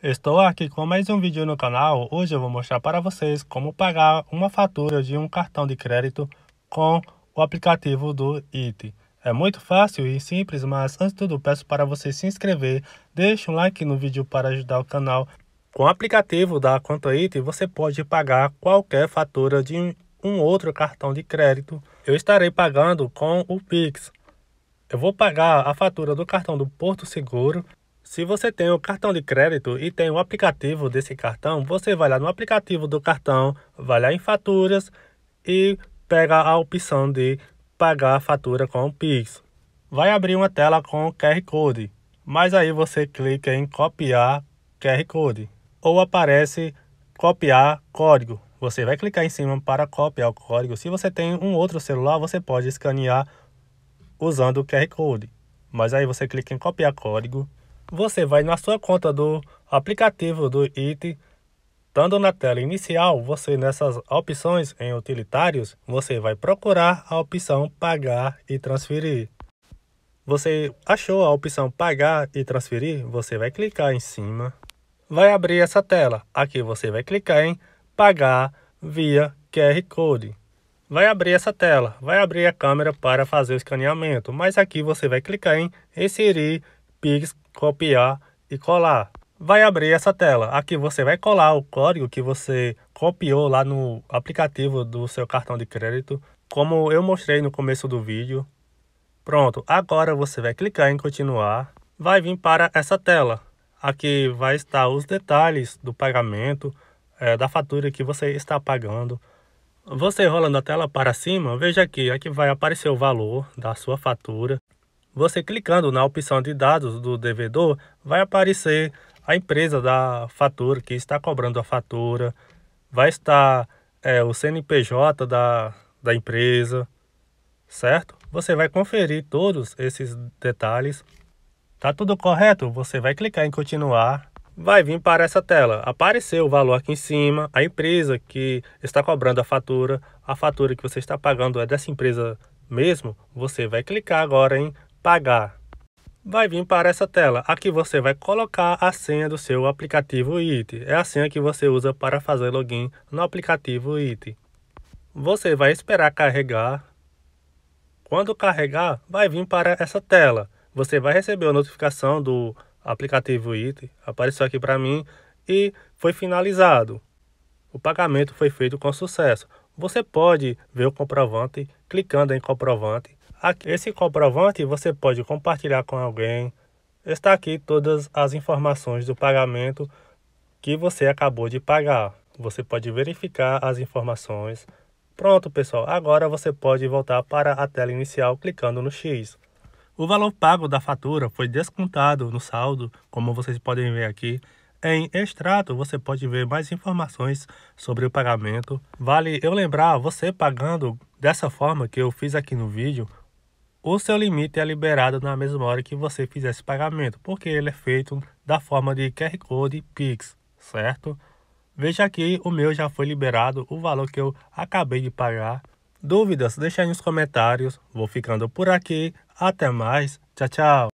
Estou aqui com mais um vídeo no canal. Hoje eu vou mostrar para vocês como pagar uma fatura de um cartão de crédito com o aplicativo do IT. É muito fácil e simples, mas antes de tudo peço para você se inscrever, deixe um like no vídeo para ajudar o canal. Com o aplicativo da Conta IT, você pode pagar qualquer fatura de um outro cartão de crédito. Eu estarei pagando com o Pix. Eu vou pagar a fatura do cartão do Porto Seguro se você tem um cartão de crédito e tem um aplicativo desse cartão, você vai lá no aplicativo do cartão, vai lá em faturas e pega a opção de pagar a fatura com o Pix. Vai abrir uma tela com QR Code, mas aí você clica em copiar QR Code ou aparece copiar código. Você vai clicar em cima para copiar o código. Se você tem um outro celular, você pode escanear usando o QR Code. Mas aí você clica em copiar código você vai na sua conta do aplicativo do IT. Dando na tela inicial, você nessas opções em utilitários, você vai procurar a opção pagar e transferir. Você achou a opção pagar e transferir? Você vai clicar em cima. Vai abrir essa tela. Aqui você vai clicar em pagar via QR Code. Vai abrir essa tela. Vai abrir a câmera para fazer o escaneamento. Mas aqui você vai clicar em inserir Pix copiar e colar. Vai abrir essa tela. Aqui você vai colar o código que você copiou lá no aplicativo do seu cartão de crédito, como eu mostrei no começo do vídeo. Pronto, agora você vai clicar em continuar. Vai vir para essa tela. Aqui vai estar os detalhes do pagamento, é, da fatura que você está pagando. Você rolando a tela para cima, veja aqui, aqui vai aparecer o valor da sua fatura. Você clicando na opção de dados do devedor, vai aparecer a empresa da fatura que está cobrando a fatura, vai estar é, o CNPJ da, da empresa, certo? Você vai conferir todos esses detalhes. Tá tudo correto? Você vai clicar em continuar. Vai vir para essa tela. Apareceu o valor aqui em cima, a empresa que está cobrando a fatura, a fatura que você está pagando é dessa empresa mesmo. Você vai clicar agora em pagar. Vai vir para essa tela. Aqui você vai colocar a senha do seu aplicativo IT. É a senha que você usa para fazer login no aplicativo IT. Você vai esperar carregar. Quando carregar, vai vir para essa tela. Você vai receber a notificação do aplicativo IT. Apareceu aqui para mim e foi finalizado. O pagamento foi feito com sucesso. Você pode ver o comprovante clicando em comprovante esse comprovante você pode compartilhar com alguém. Está aqui todas as informações do pagamento que você acabou de pagar. Você pode verificar as informações. Pronto, pessoal. Agora você pode voltar para a tela inicial clicando no X. O valor pago da fatura foi descontado no saldo, como vocês podem ver aqui. Em extrato, você pode ver mais informações sobre o pagamento. Vale eu lembrar, você pagando dessa forma que eu fiz aqui no vídeo, o seu limite é liberado na mesma hora que você fizer esse pagamento, porque ele é feito da forma de QR Code Pix, certo? Veja aqui, o meu já foi liberado, o valor que eu acabei de pagar. Dúvidas? Deixa aí nos comentários. Vou ficando por aqui. Até mais. Tchau, tchau.